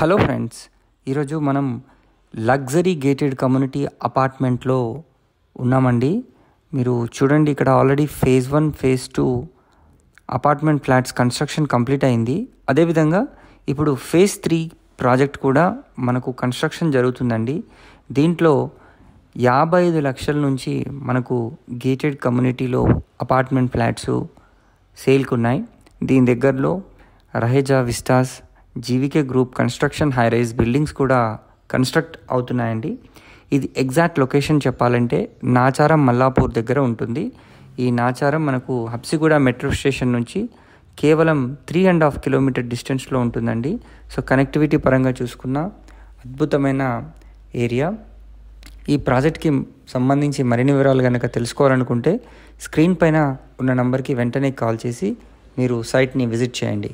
hello friends ఈరోజు మనం luxury gated community అపార్ట్మెంట్లో ఉన్నామండి మీరు చూడండి ఇక్కడ already phase one phase two apartment flats construction complete అయింది అదేవిధంగా ఇప్పుడు ఫేజ్ త్రీ ప్రాజెక్ట్ కూడా మనకు కన్స్ట్రక్షన్ జరుగుతుందండి దీంట్లో యాభై ఐదు లక్షల నుంచి మనకు గేటెడ్ కమ్యూనిటీలో అపార్ట్మెంట్ ఫ్లాట్స్ సేల్కున్నాయి దీని దగ్గరలో Raheja Vistas GVK group construction high buildings కూడా కన్స్ట్రక్ట్ అవుతున్నాయండి ఇది ఎగ్జాక్ట్ లొకేషన్ చెప్పాలంటే నాచారం మల్లాపూర్ దగ్గర ఉంటుంది ఈ నాచారం మనకు హబ్సిగూడ మెట్రో స్టేషన్ నుంచి కేవలం త్రీ అండ్ హాఫ్ కిలోమీటర్ డిస్టెన్స్లో ఉంటుందండి సో కనెక్టివిటీ పరంగా చూసుకున్న అద్భుతమైన ఏరియా ఈ ప్రాజెక్ట్కి సంబంధించి మరిన్ని వివరాలు కనుక తెలుసుకోవాలనుకుంటే స్క్రీన్ పైన ఉన్న నంబర్కి వెంటనే కాల్ చేసి మీరు సైట్ని విజిట్ చేయండి